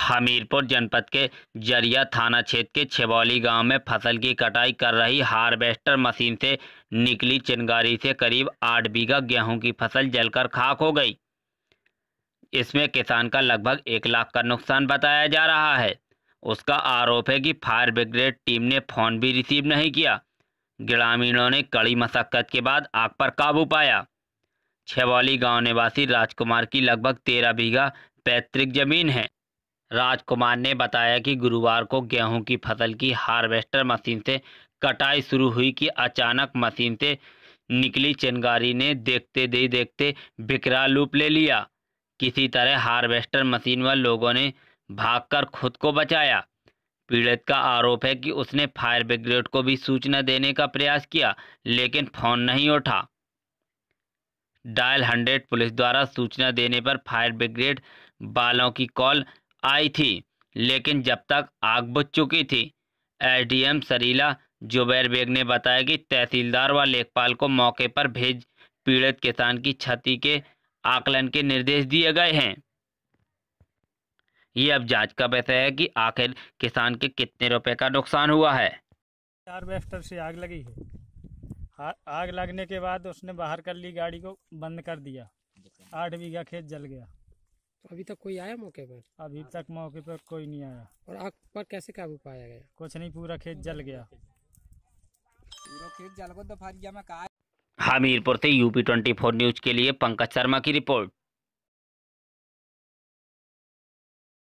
हमीरपुर जनपद के जरिया थाना क्षेत्र के छेवाली गांव में फसल की कटाई कर रही हार्वेस्टर मशीन से निकली चिंगारी से करीब आठ बीघा गेहूं की फसल जलकर खाक हो गई इसमें किसान का लगभग एक लाख का नुकसान बताया जा रहा है उसका आरोप है कि फायर ब्रिगेड टीम ने फोन भी रिसीव नहीं किया ग्रामीणों ने कड़ी मशक्कत के बाद आग पर काबू पाया छेवाली गांव निवासी राजकुमार की लगभग तेरह बीघा पैतृक जमीन है राजकुमार ने बताया कि गुरुवार को गेहूं की फसल की हार्वेस्टर मशीन से कटाई शुरू हुई कि अचानक मशीन से निकली चिंगारी ने देखते दे देखते बिकरा लूप ले लिया किसी तरह हार्वेस्टर मशीन व लोगों ने भागकर खुद को बचाया पीड़ित का आरोप है कि उसने फायर ब्रिगेड को भी सूचना देने का प्रयास किया लेकिन फोन नहीं उठा डायल हंड्रेड पुलिस द्वारा सूचना देने पर फायर ब्रिगेड बालों की कॉल आई थी लेकिन जब तक आग बुझ चुकी थी एसडीएम सरीला जुबैर बेग ने बताया कि तहसीलदार व लेखपाल को मौके पर भेज पीड़ित किसान की क्षति के आकलन के निर्देश दिए गए हैं ये अब जांच का विषय है कि आखिर किसान के कितने रुपए का नुकसान हुआ है हार्वेस्टर से आग लगी है आग लगने के बाद उसने बाहर कर ली गाड़ी को बंद कर दिया आठ बीघा खेत जल गया तो अभी तक कोई आया मौके पर अभी हाँ। तक मौके पर कोई नहीं आया और आग पर कैसे काबू पाया गया कुछ नहीं पूरा खेत जल गया पूरा खेत जल गया तो हमीरपुर से यूपी ट्वेंटी फोर न्यूज के लिए पंकज शर्मा की रिपोर्ट